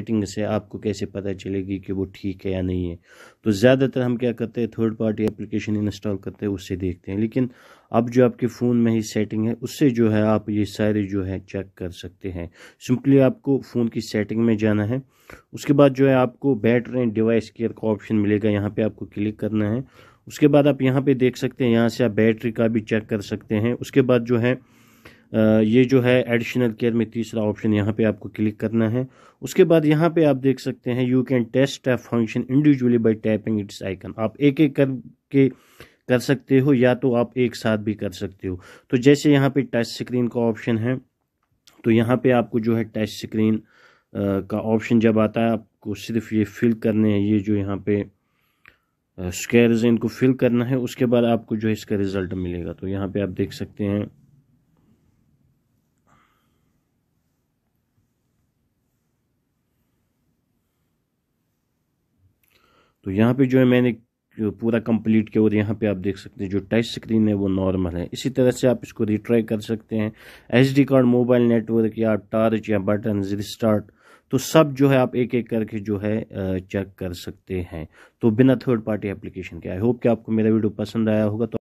rating से आपको कैसे पता चलेगी कि वो ठीक है या नहीं है तो ज़्यादातर हम क्या करते हैं थर्ड पार्टी एप्लीकेशन इंस्टॉल करते हैं उससे देखते हैं लेकिन अब जो आपके फ़ोन में ही सेटिंग है उससे जो है आप ये सारे जो है चेक कर सकते हैं सिंपली आपको फ़ोन की सेटिंग में जाना है उसके बाद जो है आपको बैटरी डिवाइस केयर का ऑप्शन मिलेगा यहाँ पर आपको क्लिक करना है उसके बाद आप यहाँ पर देख सकते हैं यहाँ से आप बैटरी का भी चेक कर सकते हैं उसके बाद जो है ये जो है एडिशनल केयर में तीसरा ऑप्शन यहाँ पे आपको क्लिक करना है उसके बाद यहाँ पे आप देख सकते हैं you can test a function individually by tapping its icon आप एक एक करके कर सकते हो या तो आप एक साथ भी कर सकते हो तो जैसे यहाँ पे टच स्क्रीन का ऑप्शन है तो यहाँ पे आपको जो है टच स्क्रीन का ऑप्शन जब आता है आपको सिर्फ ये फिल करने हैं ये जो यहाँ पे स्क्वायर्स इनको फिल करना है उसके बाद आपको जो है इसका रिज़ल्ट मिलेगा तो यहाँ पे आप देख सकते हैं तो यहाँ पे जो है मैंने पूरा कंप्लीट किया और यहाँ पे आप देख सकते हैं जो टच स्क्रीन है वो नॉर्मल है इसी तरह से आप इसको रिट्राई कर सकते हैं एच कार्ड मोबाइल नेटवर्क या टार्च या बटन रिस्टार्ट तो सब जो है आप एक एक करके जो है चेक कर सकते हैं तो बिना थर्ड पार्टी एप्लीकेशन के आई होप कि आपको मेरा वीडियो पसंद आया होगा तो